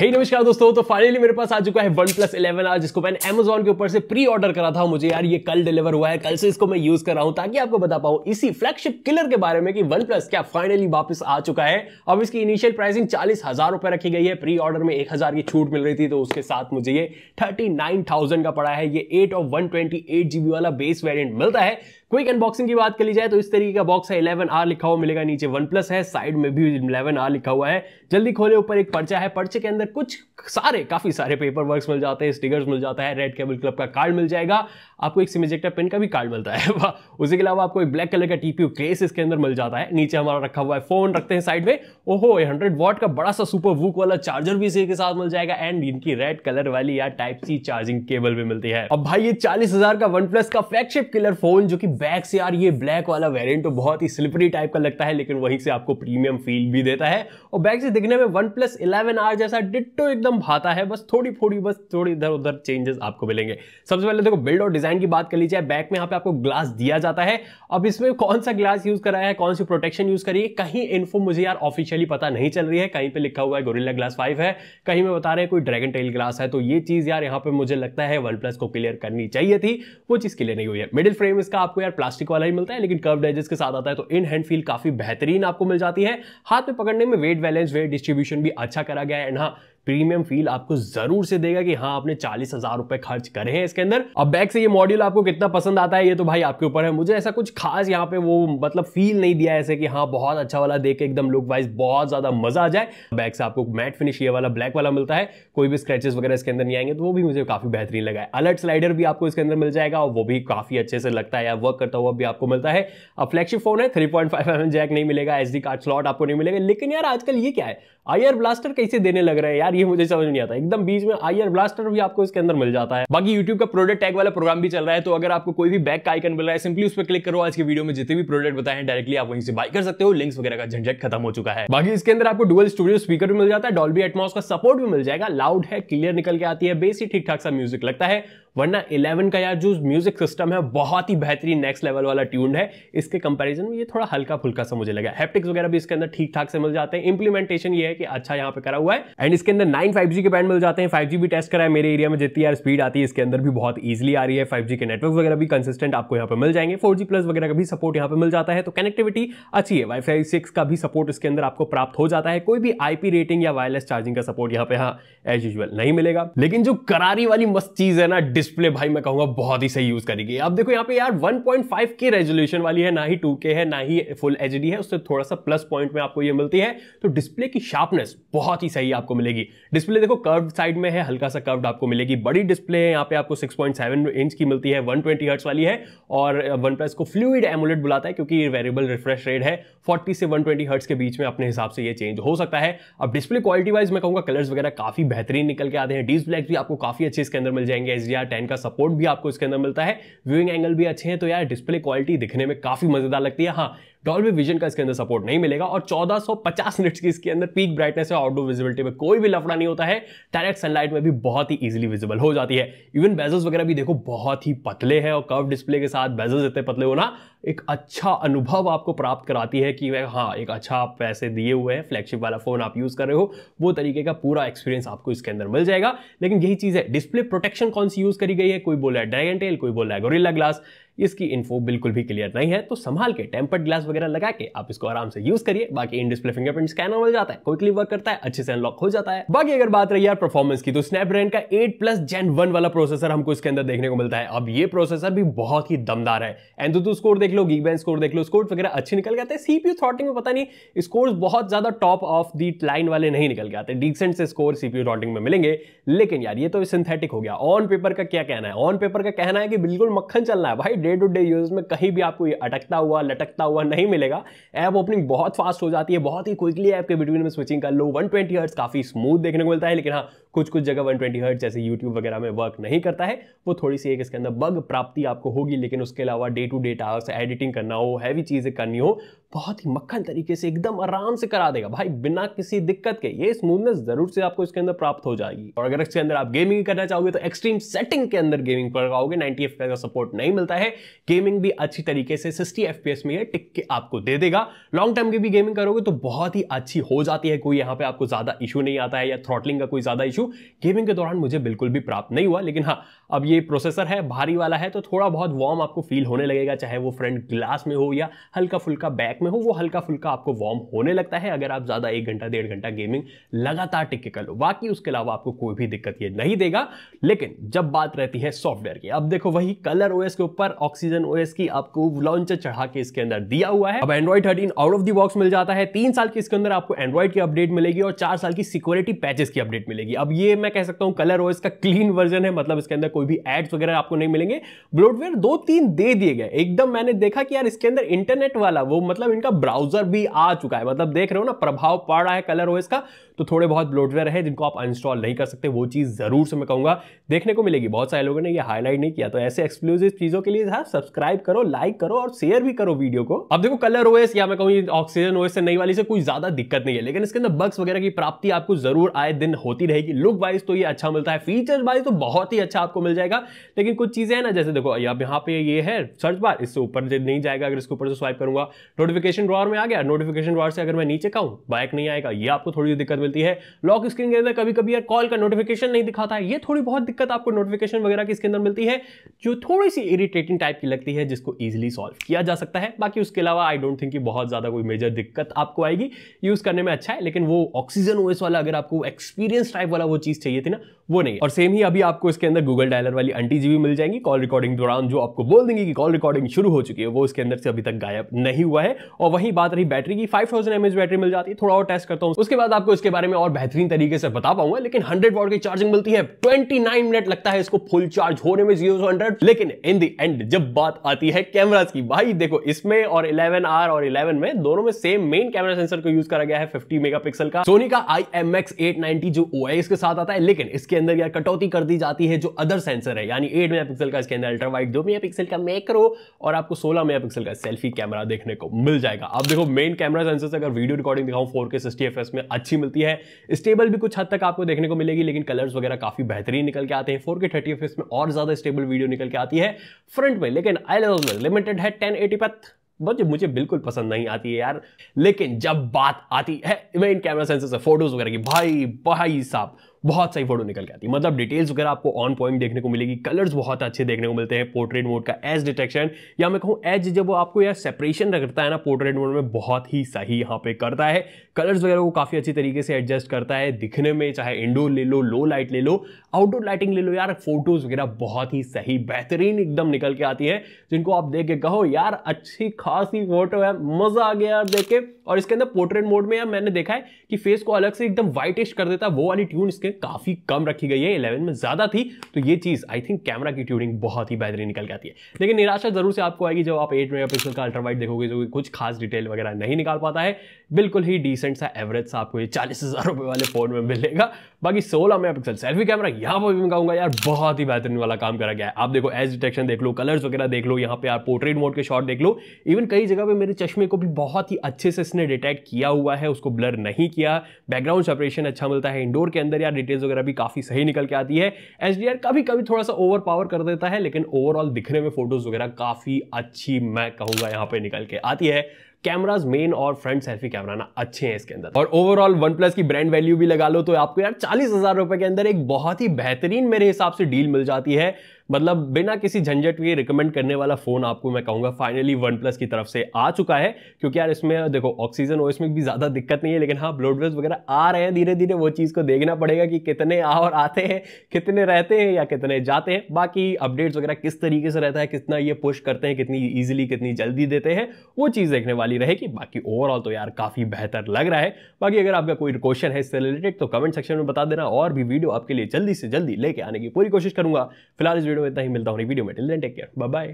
हे hey, नमस्कार दोस्तों तो फाइनली मेरे पास आ चुका है वन प्लस इलेवन आज जिसको मैंने अमेजोन के ऊपर से प्री ऑर्डर करा था मुझे यार ये कल डिलीवर हुआ है कल से इसको मैं यूज कर रहा हूं ताकि आपको बता पाऊं इसी फ्लैगशिप किलर के बारे में कि वन प्लस क्या फाइनली वापस आ चुका है अब इसकी इनिशियल प्राइसिंग चालीस हजार रुपए रखी गई है प्री ऑर्डर में एक हजार की छूट मिल रही थी तो उसके साथ मुझे ये थर्टी नाइन थाउजेंड का पड़ा है ये eight of one twenty eight GB वाला बेस वेरियंट मिलता है क्विक अनबॉक्सिंग की बात कर ली जाए तो इस तरीके का बॉक्स है इलेवन आर लिखा हुआ मिलेगा नीचे वन प्लस है साइड में भी इलेवन आर लिखा हुआ है जल्दी खोले ऊपर एक पर्चा है पर्चे के अंदर कुछ सारे काफी सारे पेपर वर्क मिल जाते हैं स्टिकर्स मिल जाता है रेड केबल क्लब का कार्ड मिल जाएगा आपको एक सिमेजेक्टा पेन का भी कार्ड मिलता है उसी के अलावा आपको एक ब्लैक कलर का टीपीयू केस इसके अंदर मिल जाता है नीचे हमारा रखा हुआ है फोन रखते हैं साइड में ओहो हंड्रेड वॉट का बड़ा सा सुपर वूक वाला चार्जर भी इसी के साथ मिल जाएगा एंड इनकी रेड कलर वाली या टाइप सी चार्जिंग केबल भी मिलती है अब भाई ये चालीस का वन का फ्लैगशिप किलर फोन जो की बैक से यार ये ब्लैक वाला वेरियंट तो बहुत ही स्लिपरी टाइप का लगता है लेकिन वहीं से आपको प्रीमियम फील भी देता है और बैक से दिखने में वन प्लस इलेवन आर जैसा डिट्टो एकदम भाता है बस थोड़ी थोड़ी बस थोड़ी इधर उधर चेंजेस आपको मिलेंगे सबसे पहले देखो बिल्ड और डिजाइन डिजाइन की बात कर लीजिए बैक में यहाँ पे आपको ग्लास दिया जाता है अब इसमें कौन सा ग्लास यूज कराया है कौन सी प्रोटेक्शन यूज करी है कहीं इन्फो मुझे यार ऑफिशियली पता नहीं चल रही है कहीं पे लिखा हुआ है गोरिल्ला ग्लास फाइव है कहीं में बता रहे हैं कोई ड्रैगन टेल ग्लास है तो ये चीज यार यहाँ पे मुझे लगता है वन को क्लियर करनी चाहिए थी वो चीज क्लियर नहीं हुई है मिडिल फ्रेम इसका आपको यार प्लास्टिक वाला ही मिलता है लेकिन कर्व डेजेस के साथ आता है तो इन हैंड फील काफी बेहतरीन आपको मिल जाती है हाथ में पकड़ने में वेट बैलेंस वेट डिस्ट्रीब्यूशन भी अच्छा करा गया है एंड हाँ प्रीमियम फील आपको जरूर से देगा कि हाँ आपने चालीस हजार रुपए खर्च करे हैं इसके अंदर अब बैक से ये मॉड्यूल आपको कितना पसंद आता है ये तो भाई आपके ऊपर है मुझे ऐसा कुछ खास यहाँ पे वो मतलब फील नहीं दिया ऐसे कि हाँ बहुत अच्छा वाला देख के एकदम लुक वाइज बहुत ज्यादा मजा आ जाए बैक से आपको मैट फिनिश ये वाला ब्लैक वाला मिलता है कोई भी स्क्रेचेस वगैरह इसके अंदर नहीं आएंगे तो वो भी मुझे काफी बेहतरीन लगा है अलर्ट स्लाइडर भी आपको इसके अंदर मिल जाएगा और वो भी काफी अच्छे से लगता है या वर्क करता हुआ भी आपको मिलता है अब फ्लैगशिप फोन है थ्री पॉइंट फाइव जैक नहीं मिलेगा एस कार्ड स्लॉट आपको नहीं मिलेगा लेकिन यार आजकल ये क्या है आयर ब्लास्टर कैसे देने लग रहे हैं यार ये मुझे समझ नहीं आता एकदम बीच में आईआर ब्लास्टर भी आपको इसके अंदर मिल जाता है बाकी यूट्यूब का प्रोडक्ट टैग वाला प्रोग्राम भी चल रहा है तो अगर आपको कोई भी बैक का आइकन मिल रहा है सिंपली उस पर क्लिक करो आज की वीडियो में जितने भी प्रोडक्ट बताए डायरेक्टली आप वहीं से बाय कर सकते हो लिंक्स वगैरह का झंझट खत्म हो चुका है बाकी इसके अंदर आपको डुअल स्टूडियो स्पीकर भी मिल जाता है डॉल्बी एटमॉस का सपोर्ट भी मिल जाएगा लाउड है क्लियर निकल के आती है बेस ही ठीक ठाक सा म्यूजिक लगता है वरना 11 का यार जो म्यूजिक सिस्टम है बहुत ही बेहतरीन नेक्स्ट लेवल वाला ट्यून्ड है इसके कंपैरिजन में ये थोड़ा हल्का फुल्का सा मुझे लगा हैप्टिक्स वगैरह भी इसके अंदर ठीक ठाक से मिल जाते हैं इंप्लीमेंटेशन ये है कि अच्छा यहाँ पे करा हुआ है एंड इसके अंदर नाइन फाइव के बैंड मिल जाते हैं फाइव भी टेस्ट करा है मेरे एरिया में जितनी यार स्पीड आती है इसके अंदर भी बहुत ईजिली आ रही है फाइव के नेटवर्क वगैरह भी कंसिस्टेंट आपको यहाँ पर मिल जाएंगे फोर प्लस वगैरह का भी सपोर्ट यहाँ पर मिल जाता है तो कनेक्टिविटी अच्छी है वाईफाई सिक्स का भी सपोर्ट इसके अंदर आपको प्राप्त हो जाता है कोई भी आईपी रेटिंग या वायरलेस चार्जिंग का सपोर्ट यहाँ पे यहाँ एज यूजल नहीं मिलेगा लेकिन जो करारी वाली मस्त चीज है ना डिस्प्ले भाई मैं कहूँगा बहुत ही सही यूज करेगी आप देखो यहाँ पे यार 1.5 के रेजोल्यूशन वाली है ना ही 2K है ना ही फुल एच है उससे थोड़ा सा प्लस पॉइंट में आपको ये मिलती है तो डिस्प्ले की शार्पनेस बहुत ही सही आपको मिलेगी डिस्प्ले देखो कर्व साइड में है हल्का सा कर्व आपको मिलेगी बड़ी डिस्प्ले है यहाँ पे आपको सिक्स इंच की मिलती है वन ट्वेंटी वाली है और वन को फ्लूड एमुलेट बुलाता है क्योंकि वेरिएबल रिफ्रेश रेट है फोर्टी से वन ट्वेंटी के बीच में अपने हिसाब से ये चेंज हो सकता है अब डिस्प्ले क्वालिटी वाइज मैं कहूँगा कलर्स वगैरह काफी बेहतरीन निकल के आते हैं डीज ब्लैक भी आपको काफी अच्छे इसके अंदर मिल जाएंगे एस डी टेन का सपोर्ट भी आपको इसके अंदर मिलता है व्यूइंग एंगल भी अच्छे हैं तो यार डिस्प्ले क्वालिटी दिखने में काफ़ी मज़ेदार लगती है हाँ डॉल्बी विजन का इसके अंदर सपोर्ट नहीं मिलेगा और 1450 मिनट्स की इसके अंदर पीक ब्राइटनेस है आउटडोर विजिबिलिटी में कोई भी लफड़ा नहीं होता है डायरेक्ट सनलाइट में भी बहुत ही इजिली विजिबल हो जाती है इवन बेजल्स वगैरह भी देखो बहुत ही पतले हैं और कर्व डिस्प्ले के साथ बेजल्स इतने पतले होना एक अच्छा अनुभव आपको प्राप्त कराती है कि हाँ एक अच्छा आप पैसे दिए हुए हैं फ्लैगशिप वाला फोन आप यूज कर रहे हो वो तरीके का पूरा एक्सपीरियंस आपको इसके अंदर मिल जाएगा लेकिन यही चीज है डिस्प्ले प्रोटेक्शन कौन सी यूज करी गई है कोई बोला है ड्रैगन टेल कोई बोला है गोरिल्ला ग्लास इसकी इन्फो बिल्कुल भी क्लियर नहीं है तो संभाल के टेम्पर्ड ग्लास वगैरह लगा के आप इसको आराम से यूज करिए बाकी इन डिस्प्ले फिंगरप्रिंट स्कैनर मिल जाता है क्विकली वर्क करता है अच्छे से अनलॉक हो जाता है बाकी अगर बात रही यार परफॉर्मेंस की तो स्नैपड्रैगन का एट प्लस जेन वन वाला प्रोसेसर हमको इसके अंदर देखने को मिलता है अब ये प्रोसेसर भी बहुत ही दमदार है एंड तो स्कोर देख लो बैन स्कोर देख लो स्कोर वगैरह अच्छे निकल जाते हैं सीपीयू थॉटिंग में पता नहीं स्कोर बहुत ज्यादा टॉप ऑफ दी लाइन वाले नहीं निकल जाते डिसेंट से स्कोर सीपीयू थॉटिंग में मिलेंगे लेकिन यार ये तो सिंथेटिक हो गया ऑन पेपर का क्या कहना है ऑन पेपर का कहना है कि बिल्कुल मक्खन चलना है भाई डे टू डे यूज में कहीं भी आपको ये अटकता हुआ लटकता हुआ नहीं मिलेगा ऐप ओपनिंग बहुत फास्ट हो जाती है बहुत ही क्विकली ऐप के बिटवीन में स्विचिंग कर लो वन ट्वेंटी काफ़ी स्मूथ देखने को मिलता है लेकिन हाँ कुछ कुछ जगह 120 ट्वेंटी हर्ट जैसे यूट्यूब वगैरह में वर्क नहीं करता है वो थोड़ी सी एक इसके अंदर बग प्राप्ति आपको होगी लेकिन उसके अलावा day to day task editing करना हो हैवी चीज़ें करनी हो बहुत ही मक्खन तरीके से एकदम आराम से करा देगा भाई बिना किसी दिक्कत के ये स्मूथनेस जरूर से आपको इसके अंदर प्राप्त हो जाएगी और अगर इसके अंदर आप गेमिंग करना चाहोगे तो एक्सट्रीम सेटिंग के अंदर गेमिंग पर आओगे नाइनटी एफ का सपोर्ट नहीं मिलता है गेमिंग भी अच्छी तरीके से सिक्सटी एफ में ये टिक के आपको दे देगा लॉन्ग टर्म की भी गेमिंग करोगे तो बहुत ही अच्छी हो जाती है कोई यहाँ पे आपको ज्यादा इशू नहीं आता है या थ्रॉटलिंग का कोई ज्यादा इशू गेमिंग के दौरान मुझे बिल्कुल भी प्राप्त नहीं हुआ लेकिन हाँ अब ये प्रोसेसर है भारी वाला है तो थोड़ा बहुत वार्म आपको फील होने लगेगा चाहे वो फ्रंट ग्लास में हो या हल्का फुल्का बैक में हो वो हल्का फुल्का आपको वार्म होने लगता है अगर आप ज़्यादा एक घंटा डेढ़ घंटा गेमिंग लगातार टिके कर लो बाकी उसके अलावा आपको कोई भी दिक्कत ये नहीं देगा लेकिन जब बात रहती है सॉफ्टवेयर की अब देखो वही कलर ओ के ऊपर ऑक्सीजन ओ की आपको लॉन्चर चढ़ा के इसके अंदर दिया हुआ है अब Android thirteen out of the box मिल जाता है तीन साल की इसके अंदर आपको एंड्रॉइड की अपडेट मिलेगी और चार साल की सिक्योरिटी पैचेस की अपडेट मिलेगी अब ये मैं कह सकता हूँ कलर ओ का क्लीन वर्जन है मतलब इसके अंदर कोई भी एड्स वगैरह आपको नहीं मिलेंगे ब्लोडवेयर दो तीन दे दिए गए एकदम मैंने देखा कि यार इसके अंदर इंटरनेट वाला वो मतलब इनका ब्राउजर भी आ चुका है मतलब देख रहे हो ना प्रभाव पड़ रहा है कलर हो का तो थोड़े बहुत ब्लोडवेयर है जिनको आप अनस्टॉल नहीं कर सकते वो चीज़ ज़रूर से मैं कहूंगा देखने को मिलेगी बहुत सारे लोगों ने ये हाईलाइट नहीं किया तो ऐसे एक्सक्लूसिव चीज़ों के लिए सब्सक्राइब हाँ, करो लाइक करो और शेयर भी करो वीडियो को अब देखो कलर ओएस या मैं कहूँ ऑक्सीजन ओएस से नई वाली से कोई ज़्यादा दिक्कत नहीं है लेकिन इसके अंदर बग्स वगैरह की प्राप्ति आपको जरूर आए दिन होती रहेगी लुक वाइज तो ये अच्छा मिलता है फीचर वाइज तो बहुत ही अच्छा आपको मिल जाएगा लेकिन कुछ चीज़ें हैं ना जैसे देखो अब यहाँ पे ये है सर्च बार इससे ऊपर नहीं जाएगा अगर इसके ऊपर से स्वाइप करूंगा नोटिफिकेशन ड्रॉर में आ गया नोटिफिकेशन ड्रॉर से अगर मैं नीचे कहूँ बाइक नहीं आएगा ये आपको थोड़ी सी दिक्कत मिलती है लॉक स्क्रीन के अंदर कभी कभी यार कॉल का नोटिफिकेशन नहीं दिखाता है ये थोड़ी बहुत दिक्कत आपको नोटिफिकेशन वगैरह की इसके अंदर मिलती है जो थोड़ी सी इरिटेटिंग टाइप की लगती है जिसको ईजिली सॉल्व किया जा सकता है बाकी उसके अलावा आई डोंट थिंक कि बहुत ज़्यादा कोई मेजर दिक्कत आपको आएगी यूज़ करने में अच्छा है लेकिन वो ऑक्सीजन ओएस वाला अगर आपको एक्सपीरियंस टाइप वाला वो चीज़ चाहिए थी ना वो नहीं और सेम ही अभी आपको इसके अंदर गूगल डायलर वाली आंटी जी भी मिल जाएंगी कॉल रिकॉर्डिंग दौरान जो आपको बोल देंगे कि कॉल रिकॉर्डिंग शुरू हो चुकी है वो इसके अंदर से अभी तक गायब नहीं हुआ है और वही बात रही बैटरी की फाइव थाउजेंड बैटरी मिल जाती है थोड़ा और टेस्ट करता हूँ उसके बाद आपको इसके बारे में और बेहतरीन तरीके से बता पाऊंगा लेकिन हंड्रेड वॉट की चार्जिंग मिलती है ट्वेंटी मिनट लगता है इसको फुल चार्ज होने में जीरो लेकिन इन दी एंड जब बात आती है कैमराज की भाई देखो इसमें और इलेवन और इलेवन में दोनों में सेम मेन कैमरा सेंसर को यूज करा गया है फिफ्टी मेगा का सोनी का आई एम जो ओ के साथ आता है लेकिन इसके अंदर यार कटौती कर दी जाती है जो अदर सेंसर है यानी 8 मेगापिक्सल का इसके अंदर अल्ट्रा वाइड दो मेगापिक्सल का मैक्रो और आपको 16 मेगापिक्सल का सेल्फी कैमरा देखने को मिल जाएगा आप देखो मेन कैमरा सेंसर से अगर वीडियो रिकॉर्डिंग दिखाऊं फोर के सिक्सटी एफ में अच्छी मिलती है स्टेबल भी कुछ हद तक आपको देखने को मिलेगी लेकिन कलर्स वगैरह काफी बेहतरीन निकल के आते हैं फोर के में और ज्यादा स्टेबल वीडियो निकल के आती है फ्रंट में लेकिन आई लिमिटेड है टेन एटी पर मुझे मुझे बिल्कुल पसंद नहीं आती है यार लेकिन जब बात आती है मेन कैमरा सेंसर से फोटोज वगैरह की भाई भाई साहब बहुत सही फोटो निकल के आती है मतलब डिटेल्स वगैरह आपको ऑन पॉइंट देखने को मिलेगी कलर्स बहुत अच्छे देखने को मिलते हैं पोर्ट्रेट मोड का एज डिटेक्शन या मैं कहूँ एज जब वो आपको यार सेपरेशन रखता है ना पोर्ट्रेट मोड में बहुत ही सही यहाँ पे करता है कलर्स वगैरह को काफ़ी अच्छी तरीके से एडजस्ट करता है दिखने में चाहे इंडोर ले लो लो लाइट ले लो आउटडोर लाइटिंग ले लो यार फोटोज़ वगैरह बहुत ही सही बेहतरीन एकदम निकल के आती है जिनको आप देख के कहो यार अच्छी खासी फोटो है मज़ा आ गया यार देख के और इसके अंदर पोर्ट्रेट मोड में यार मैंने देखा है कि फेस को अलग से एकदम व्हाइटिश कर देता है वो वाली ट्यून इसके काफ़ी कम रखी गई है इलेवन में ज़्यादा थी तो ये चीज़ आई थिंक कैमरा की ट्यूरिंग बहुत ही बेहतरीन निकल जाती है लेकिन निराशा जरूर से आपको आएगी जब आप एट मेगा पिक्सल का अल्ट्रावाइट देखोगे जो कुछ खास डिटेल वगैरह नहीं निकाल पाता है बिल्कुल ही डिसेंट सा एवरेज सा आपको ये चालीस हज़ार रुपये वाले फ़ोन में मिलेगा बाकी सोलह मेगा पिक्सल सेल्फी कैमरा यहाँ पर भी मैं कहूँगा यार बहुत ही बेहतरीन वाला काम करा गया है आप देखो एज डिटेक्शन देख लो कलर्स वगैरह देख लो यहाँ पे आप पोर्ट्रेट मोड के शॉट देख लो इवन कई जगह पे मेरे चश्मे को भी बहुत ही अच्छे से इसने डिटेक्ट किया हुआ है उसको ब्लर नहीं किया बैकग्राउंड सेपरेशन अच्छा मिलता है इंडोर के अंदर यार डिटेल्स वगैरह भी काफ़ी सही निकल के आती है एच कभी कभी थोड़ा सा ओवर पावर कर देता है लेकिन ओवरऑल दिखने में फोटोज़ वगैरह काफ़ी अच्छी मैं कहूंगा यहाँ पे निकल के आती है कैमराज मेन और फ्रंट सेल्फी कैमरा ना अच्छे हैं इसके अंदर और ओवरऑल वन प्लस की ब्रांड वैल्यू भी लगा लो तो आपको यार चालीस हजार रुपए के अंदर एक बहुत ही बेहतरीन मेरे हिसाब से डील मिल जाती है मतलब बिना किसी झंझट के रिकमेंड करने वाला फ़ोन आपको मैं कहूंगा फाइनली वन प्लस की तरफ से आ चुका है क्योंकि यार इसमें देखो ऑक्सीजन और इसमें भी ज़्यादा दिक्कत नहीं है लेकिन हाँ ब्लड वेस्ट वगैरह आ रहे हैं धीरे धीरे वो चीज़ को देखना पड़ेगा कि कितने आ और आते हैं कितने रहते हैं या कितने जाते हैं बाकी अपडेट्स वगैरह किस तरीके से रहता है कितना ये पुश करते हैं कितनी ईजिली कितनी जल्दी देते हैं वो चीज़ देखने वाली रहेगी बाकी ओवरऑल तो यार काफ़ी बेहतर लग रहा है बाकी अगर आपका कोई क्वेश्चन है इससे रिलेटेड तो कमेंट सेक्शन में बता देना और भी वीडियो आपके लिए जल्दी से जल्दी लेके आने की पूरी कोशिश करूंगा फिलहाल इस वीडियो में इतना ही मिलता हूँ वीडियो में till then take care bye